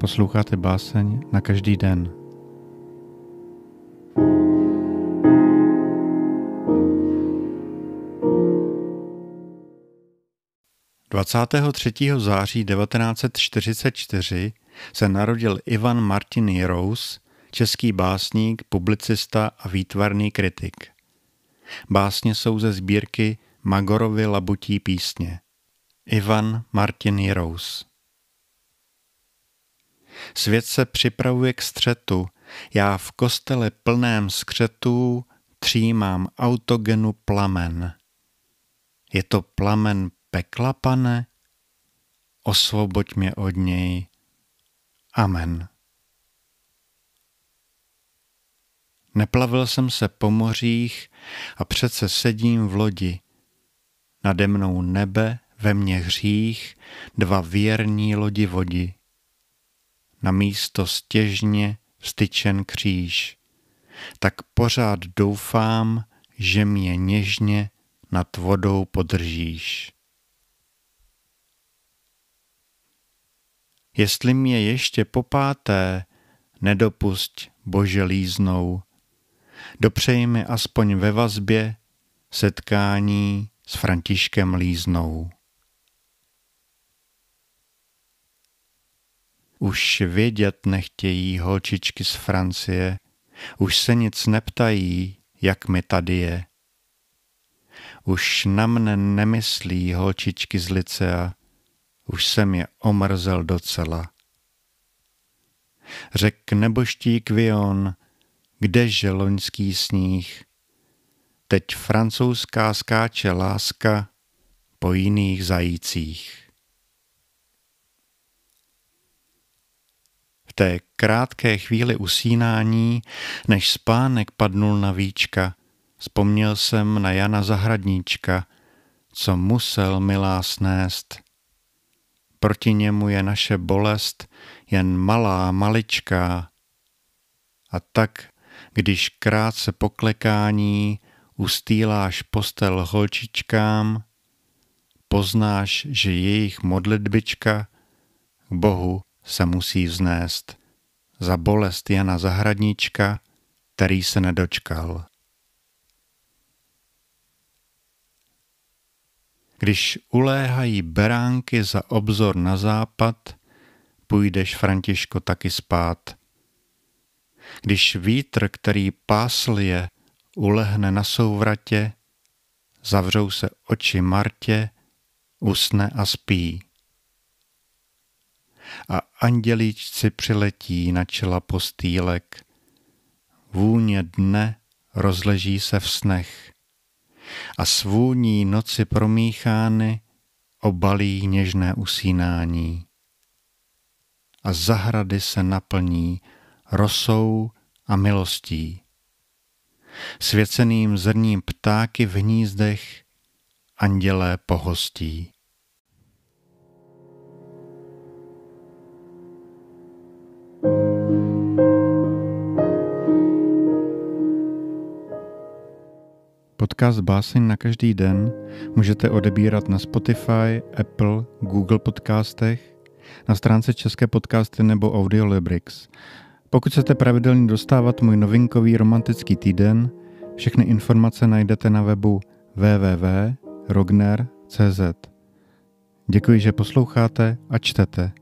Posloucháte báseň na každý den. Dvacátého třetího září 1944 se narodil Ivan Martin Jirous, český básník, publicista a výtvarný kritik. Básně jsou ze sbírky Magorovi labutí písně. Ivan Martin Jirous Svět se připravuje k střetu, já v kostele plném skřetů třímám autogenu plamen. Je to plamen pekla, pane? Osvoboď mě od něj. Amen. Neplavil jsem se po mořích a přece sedím v lodi – nade mnou nebe, ve mně hřích, dva věrní lodi vodi. Na místo stěžně styčen kříž. Tak pořád doufám, že mě něžně nad vodou podržíš. Jestli mě ještě popáté nedopusť Bože líznou, dopřej mi aspoň ve vazbě setkání s Františkem Líznou. Už vědět nechtějí holčičky z Francie, už se nic neptají, jak mi tady je. Už na mne nemyslí holčičky z Licea, už jsem je omrzel docela. Řek neboštík Vion, kdeže loňský sníh, teď francouzská skáče láska po jiných zajících. V té krátké chvíli usínání, než spánek padnul na víčka, vzpomněl jsem na Jana Zahradníčka, co musel milá snést. Proti němu je naše bolest jen malá, maličká. A tak, když krátce poklekání ustýláš postel holčičkám, poznáš, že jejich modlitbička k Bohu se musí vznést za bolest Jana Zahradníčka, který se nedočkal. Když uléhají beránky za obzor na západ, půjdeš, Františko, taky spát. Když vítr, který pásl je, ulehne na souvratě, zavřou se oči Martě, usne a spí. A andělíčci přiletí na čela postýlek, vůně dne rozleží se v snech a svůní noci promíchány obalí něžné usínání. A zahrady se naplní rosou a milostí svěceným zrním ptáky v hnízdech, andělé pohostí. Podcast Báseň na každý den můžete odebírat na Spotify, Apple, Google podcastech, na stránce České podcasty nebo Audiolibrix. Pokud chcete pravidelně dostávat můj novinkový romantický týden, všechny informace najdete na webu www.rogner.cz. Děkuji, že posloucháte a čtete.